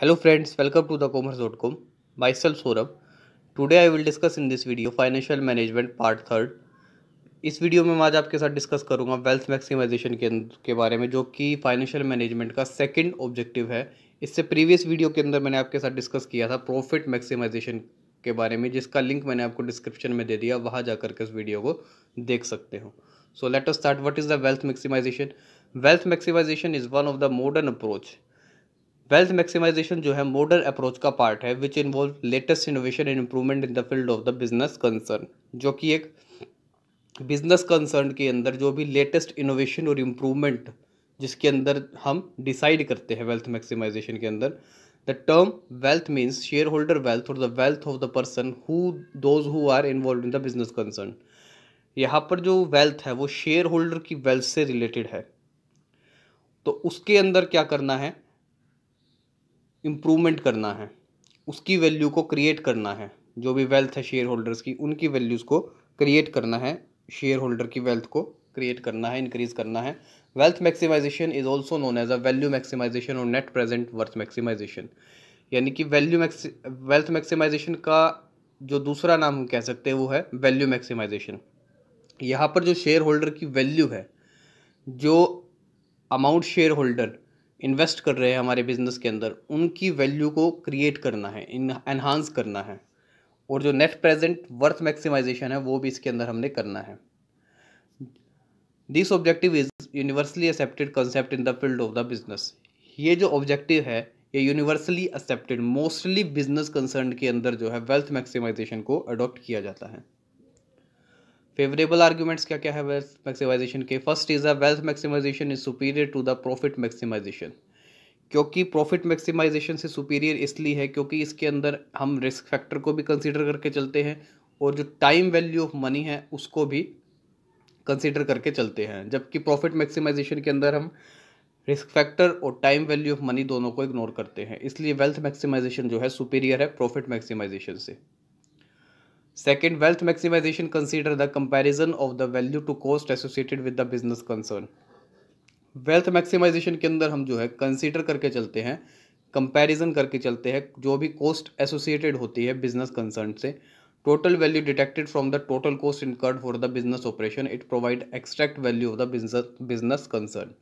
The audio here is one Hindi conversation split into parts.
Hello friends welcome the commerce dot com thecommerce.com. Self Saurabh today I will discuss in this video financial management part third इस वीडियो में मैं आज आपके साथ डिस्कस करूंगा वेल्थ मैक्सिमाइजेशन के के बारे में जो कि फाइनेंशियल मैनेजमेंट का सेकंड ऑब्जेक्टिव है इससे प्रीवियस वीडियो के अंदर मैंने आपके साथ डिस्कस किया था प्रॉफिट मैक्सिमाइजेशन के बारे में जिसका लिंक मैंने आपको डिस्क्रिप्शन में दे दिया वहाँ जा करके इस वीडियो को देख सकते हो so let us start what is the wealth maximisation wealth maximisation is one of the modern approach wealth maximisation जो है मॉडर्न अप्रोच का पार्ट है which involve latest innovation and improvement in the field of the business concern जो कि एक बिजनेस कंसर्न के अंदर जो भी लेटेस्ट इनोवेशन और इम्प्रूवमेंट जिसके अंदर हम डिसाइड करते हैं वेल्थ मैक्सिमाइजेशन के अंदर the term wealth means shareholder wealth और the wealth of the person who those who are involve in the business concern यहाँ पर जो वेल्थ है वो शेयर होल्डर की वेल्थ से रिलेटेड है तो उसके अंदर क्या करना है इम्प्रूवमेंट करना है उसकी वैल्यू को क्रिएट करना है जो भी वेल्थ है शेयर होल्डर्स की उनकी वैल्यूज़ को क्रिएट करना है शेयर होल्डर की वेल्थ को क्रिएट करना है इंक्रीज करना है wealth maximisation is also known as a value maximisation और नेट प्रेजेंट वर्थ मैक्सिमाइजेशन यानी कि वैल्यू मैक्सी वेल्थ मैक्सिमाइजेशन का जो दूसरा नाम हम कह सकते हैं वो है वैल्यू मैक्सिमाइजेशन यहाँ पर जो शेयर होल्डर की वैल्यू है जो अमाउंट शेयर होल्डर इन्वेस्ट कर रहे हैं हमारे बिजनेस के अंदर उनकी वैल्यू को क्रिएट करना है एनहांस करना है और जो नेट प्रेजेंट वर्थ मैक्सिमाइजेशन है वो भी इसके अंदर हमने करना है this objective is universally accepted concept in the field of the business ये जो ऑब्जेक्टिव है ये universally accepted mostly business concern के अंदर जो है वेल्थ मैक्सिमाइजेशन को अडॉप्ट किया जाता है फेवरेबल आर्ग्यूमेंट्स क्या क्या है वेल्थ मैक्सिमाइजेशन के first is a wealth maximisation is superior to the profit maximisation क्योंकि प्रॉफिट मैक्सिमाइजेशन से सुपीरियर इसलिए है क्योंकि इसके अंदर हम रिस्क फैक्टर को भी कंसिडर करके चलते हैं और जो टाइम वैल्यू ऑफ मनी है उसको भी कंसिडर करके चलते हैं जबकि प्रॉफिट मैक्सिमाइजेशन के अंदर हम रिस्क फैक्टर और टाइम वैल्यू ऑफ मनी दोनों को इग्नोर करते हैं इसलिए वेल्थ मैक्सिमाइजेशन जो है सुपीरियर है प्रॉफिट मैक्सिमाइजेशन से Second, wealth maximization consider the comparison of the value to cost associated with the business concern. Wealth maximisation के अंदर हम जो है कंसीडर करके चलते हैं कंपैरिजन करके चलते हैं जो भी कॉस्ट एसोसिएटेड होती है बिजनेस कंसर्न से total value detected from the total cost incurred for the business operation it provide extract value of the business business concern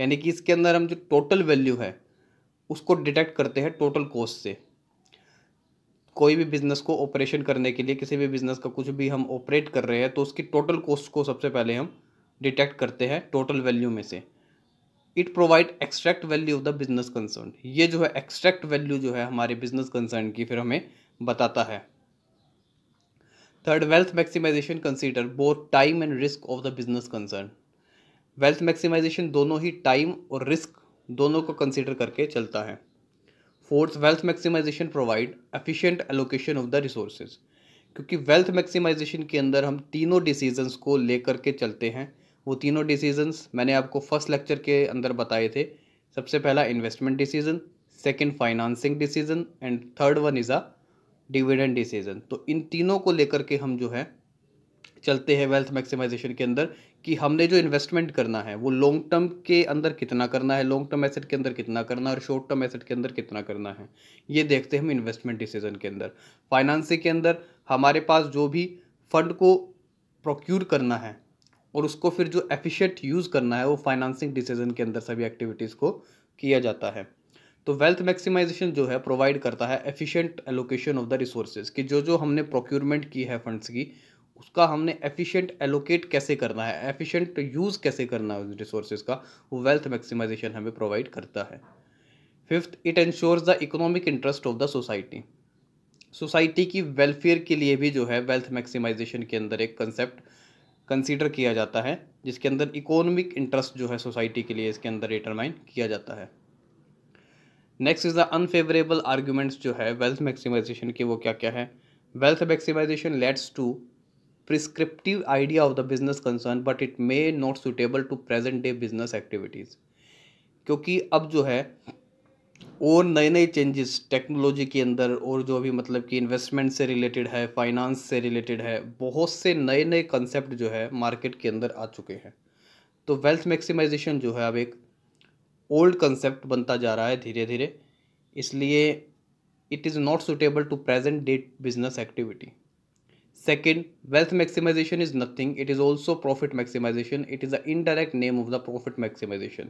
यानी कि इसके अंदर हम जो टोटल वैल्यू है उसको डिटेक्ट करते हैं टोटल कॉस्ट से कोई भी बिज़नेस को ऑपरेशन करने के लिए किसी भी बिज़नेस का कुछ भी हम ऑपरेट कर रहे हैं तो उसकी टोटल कॉस्ट को सबसे पहले हम डिटेक्ट करते हैं टोटल वैल्यू में से it provide extract value of the business concern ये जो है एक्सट्रैक्ट वैल्यू जो है हमारे बिजनेस कंसर्न की फिर हमें बताता है third wealth maximization consider both time and risk of the business concern wealth maximization दोनों ही टाइम और रिस्क दोनों को कंसीडर करके चलता है fourth wealth maximization provide efficient allocation of the resources क्योंकि वेल्थ मैक्सिमाइजेशन के अंदर हम तीनों डिसीजंस को लेकर के चलते हैं वो तीनों डिसीजंस मैंने आपको फर्स्ट लेक्चर के अंदर बताए थे सबसे पहला investment decision second financing decision and third one is a dividend decision तो इन तीनों को लेकर के हम जो है चलते हैं वेल्थ मैक्सिमाइजेशन के अंदर कि हमने जो इन्वेस्टमेंट करना है वो लॉन्ग टर्म के अंदर कितना करना है लॉन्ग टर्म एसेट के अंदर कितना करना है और शॉर्ट टर्म एसेट के अंदर कितना करना है ये देखते हैं हम इन्वेस्टमेंट डिसीजन के अंदर फाइनेंसिंग के अंदर हमारे पास जो भी फंड को प्रोक्यूर करना है और उसको फिर जो एफिशिएंट यूज़ करना है वो फाइनेंसिंग डिसीजन के अंदर सभी एक्टिविटीज़ को किया जाता है तो वेल्थ मैक्सिमाइजेशन जो है प्रोवाइड करता है efficient allocation of the resources कि जो जो हमने प्रोक्योरमेंट की है फंड्स की उसका हमने एफिशिएंट एलोकेट कैसे करना है एफिशिएंट यूज़ कैसे करना है रिसोर्सेज का वो वेल्थ मैक्सिमाइजेशन हमें प्रोवाइड करता है fifth it ensures the economic interest of the society society की वेलफेयर के लिए भी जो है वेल्थ मैक्सिमाइजेशन के अंदर एक कंसेप्ट कंसीडर किया जाता है जिसके अंदर इकोनॉमिक इंटरेस्ट जो है सोसाइटी के लिए इसके अंदर डिटरमाइन किया जाता है next is the unfavourable arguments जो है वेल्थ मैक्सिमाइजेशन के वो क्या क्या है wealth maximization let's to prescriptive idea of the business concern but it may not suitable to present day business activities क्योंकि अब जो है और नए नए चेंजेस टेक्नोलॉजी के अंदर और जो भी मतलब कि इन्वेस्टमेंट से रिलेटेड है फाइनेंस से रिलेटेड है बहुत से नए नए कंसेप्ट जो है मार्केट के अंदर आ चुके हैं तो वेल्थ मैक्सिमाइजेशन जो है अब एक ओल्ड कंसेप्ट बनता जा रहा है धीरे धीरे इसलिए it is not suitable to present date business activity Second, wealth maximization is nothing. It is also profit maximization. It is the indirect name of the profit maximization.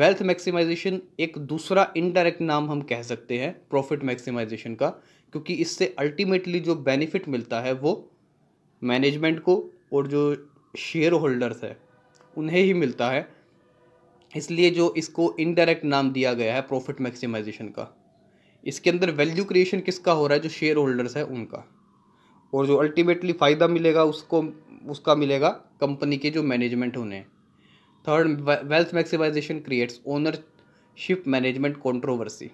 wealth maximization एक दूसरा indirect नाम हम कह सकते हैं profit maximization का क्योंकि इससे ultimately जो benefit मिलता है वो management को और जो shareholders होल्डर्स है उन्हें ही मिलता है इसलिए जो इसको इनडायरेक्ट नाम दिया गया है प्रॉफिट मैक्सिमाइजेशन का इसके अंदर वैल्यू क्रिएशन किसका हो रहा है जो शेयर होल्डर्स है उनका और जो अल्टीमेटली फ़ायदा मिलेगा उसको उसका मिलेगा कंपनी के जो मैनेजमेंट उन्हें third wealth maximization creates ownership management controversy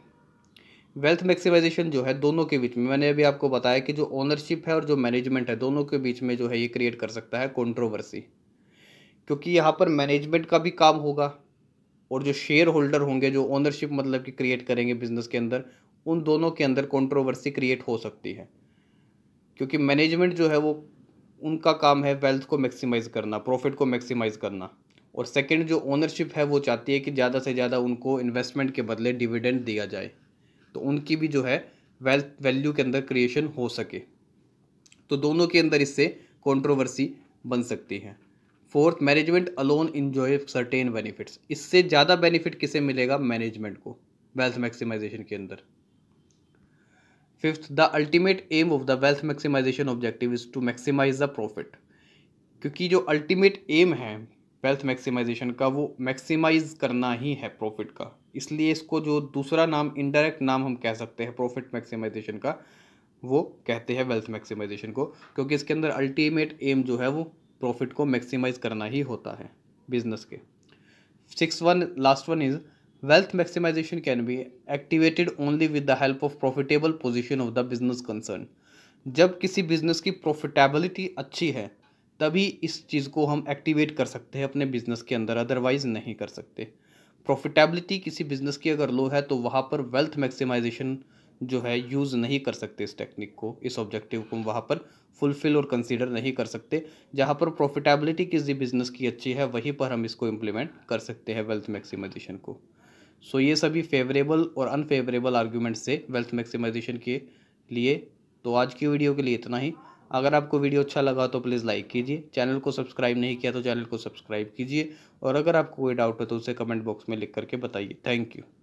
wealth maximisation जो है दोनों के बीच में मैंने अभी आपको बताया कि जो ओनरशिप है और जो मैनेजमेंट है दोनों के बीच में जो है ये क्रिएट कर सकता है कंट्रोवर्सी क्योंकि यहाँ पर मैनेजमेंट का भी काम होगा और जो शेयर होल्डर होंगे जो ओनरशिप मतलब कि क्रिएट करेंगे बिजनेस के अंदर उन दोनों के अंदर कॉन्ट्रोवर्सी क्रिएट हो सकती है क्योंकि मैनेजमेंट जो है वो उनका काम है वेल्थ को मैक्सिमाइज़ करना प्रॉफिट को मैक्सिमाइज़ करना और सेकंड जो ओनरशिप है वो चाहती है कि ज़्यादा से ज़्यादा उनको इन्वेस्टमेंट के बदले डिविडेंड दिया जाए तो उनकी भी जो है वेल्थ वैल्यू के अंदर क्रिएशन हो सके तो दोनों के अंदर इससे कंट्रोवर्सी बन सकती है fourth management alone enjoy certain benefits इससे ज़्यादा बेनिफिट किसे मिलेगा मैनेजमेंट को वेल्थ मैक्सिमाइजेशन के अंदर fifth the ultimate aim of the wealth maximization objective is to maximize the profit क्योंकि जो अल्टीमेट एम है वेल्थ मैक्सिमाइजेशन का वो मैक्सिमाइज करना ही है प्रॉफिट का इसलिए इसको जो दूसरा नाम इनडायरेक्ट नाम हम कह सकते हैं प्रॉफिट मैक्सिमाइजेशन का वो कहते हैं वेल्थ मैक्सिमाइजेशन को क्योंकि इसके अंदर अल्टीमेट एम जो है वो प्रॉफिट को मैक्सिमाइज करना ही होता है बिजनेस के six one last one is Wealth maximization can be activated only with the help of profitable position of the business concern जब किसी बिजनेस की प्रॉफिटेबिलिटी अच्छी है तभी इस चीज़ को हम एक्टिवेट कर सकते हैं अपने बिजनेस के अंदर अदरवाइज नहीं कर सकते प्रॉफिटेबिलिटी किसी बिजनेस की अगर लो है तो वहाँ पर वेल्थ मैक्सिमाइजेशन जो है यूज़ नहीं कर सकते इस टेक्निक को इस ऑब्जेक्टिव को वहाँ पर फुलफिल और कंसीडर नहीं कर सकते जहाँ पर प्रॉफिटेबिलिटी किसी बिजनेस की अच्छी है वहीं पर हम इसको इम्प्लीमेंट कर सकते हैं वेल्थ मैक्सिमाइजेशन को सो ये सभी फेवरेबल और अनफेवरेबल आर्ग्यूमेंट्स थे वेल्थ मैक्सिमाइजेशन के लिए तो आज की वीडियो के लिए इतना ही अगर आपको वीडियो अच्छा लगा तो प्लीज़ लाइक कीजिए चैनल को सब्सक्राइब नहीं किया तो चैनल को सब्सक्राइब कीजिए और अगर आपको कोई डाउट हो तो उसे कमेंट बॉक्स में लिख करके बताइए थैंक यू